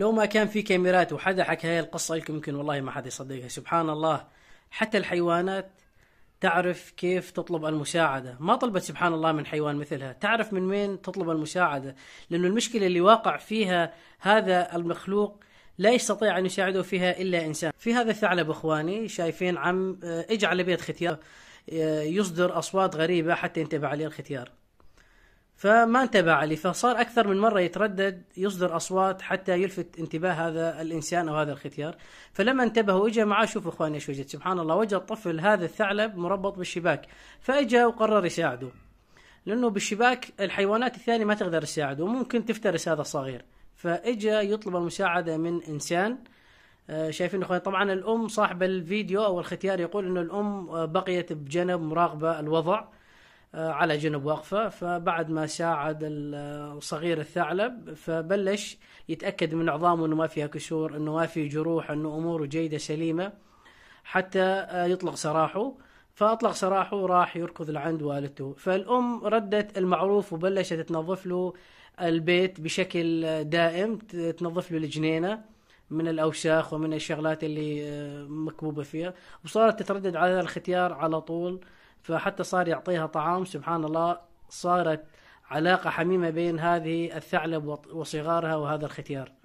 لو ما كان في كاميرات وحدا حكى هاي القصة لكم يمكن والله ما حدا يصدقها سبحان الله حتى الحيوانات تعرف كيف تطلب المساعدة ما طلبت سبحان الله من حيوان مثلها تعرف من وين تطلب المساعدة لأن المشكلة اللي واقع فيها هذا المخلوق لا يستطيع أن يساعده فيها إلا إنسان في هذا الثعلب إخواني شايفين عم آه، اجعل بيت ختيار آه، يصدر أصوات غريبة حتى ينتبه عليه الختيار فما انتبه لي فصار أكثر من مرة يتردد يصدر أصوات حتى يلفت انتباه هذا الإنسان أو هذا الختيار فلما انتبه وإجا معاه شوف إخواني ايش وجد سبحان الله وجد طفل هذا الثعلب مربط بالشباك فإجا وقرر يساعده لأنه بالشباك الحيوانات الثانية ما تقدر تساعده وممكن تفترس هذا الصغير فإجا يطلب المساعدة من إنسان آه، شايفين اخواني طبعا الام صاحب الفيديو او الختيار يقول انه الام آه، بقيت بجنب مراقبه الوضع آه، على جنب واقفة فبعد ما ساعد الصغير الثعلب فبلش يتأكد من عظامه أنه ما فيها كسور أنه ما في جروح أنه أموره جيدة سليمة حتى آه، يطلق سراحه فأطلق سراحه وراح يركض لعند والدته فالأم ردت المعروف وبلشت تنظف له البيت بشكل دائم تنظف له الجنينة من الأوساخ ومن الشغلات اللي آه، مكبوبة فيها وصارت تتردد على هذا الختيار على طول فحتى صار يعطيها طعام سبحان الله صارت علاقة حميمة بين هذه الثعلب وصغارها وهذا الختيار